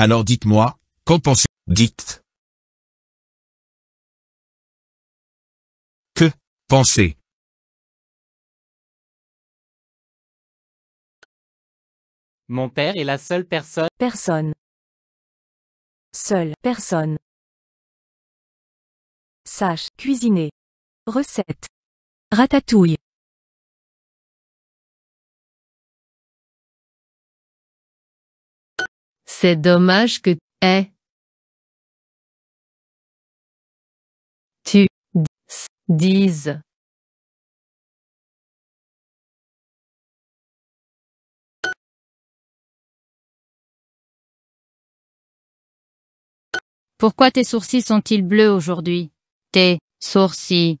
Alors dites-moi, qu'en pensez Dites. Que pensez Mon père est la seule personne. Personne. Seule personne. Sache cuisiner. Recette. Ratatouille. C'est dommage que Tu dises. Pourquoi tes sourcils sont-ils bleus aujourd'hui Tes sourcils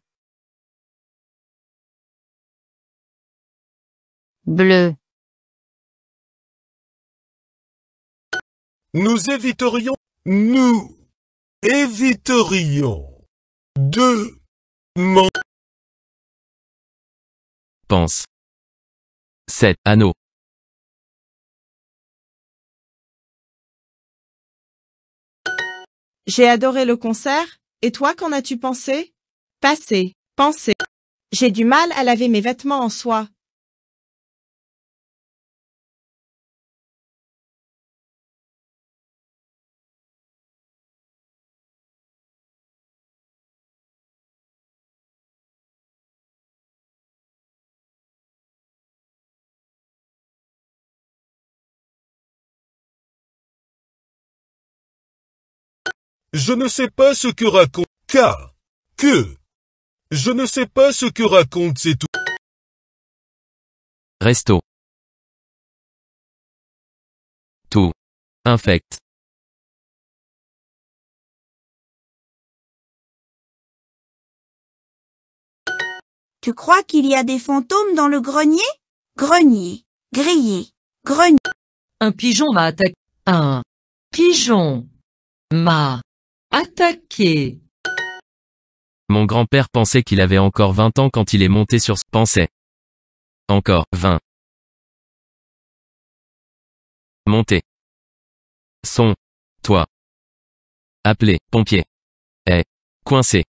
bleus. nous éviterions, nous éviterions de M... pense. 7 anneaux. J'ai adoré le concert, et toi qu'en as-tu pensé Passé, pensé. J'ai du mal à laver mes vêtements en soie, Je ne sais pas ce que raconte K. Que. Je ne sais pas ce que raconte c'est tout. Resto. Tout. Infect. Tu crois qu'il y a des fantômes dans le grenier Grenier, grillé, grenier. Un pigeon va attaquer Un pigeon m'a Attaquer. Mon grand-père pensait qu'il avait encore 20 ans quand il est monté sur ce pensait. Encore 20. Monter. Son. Toi. Appeler. Pompier. Est. Coincé.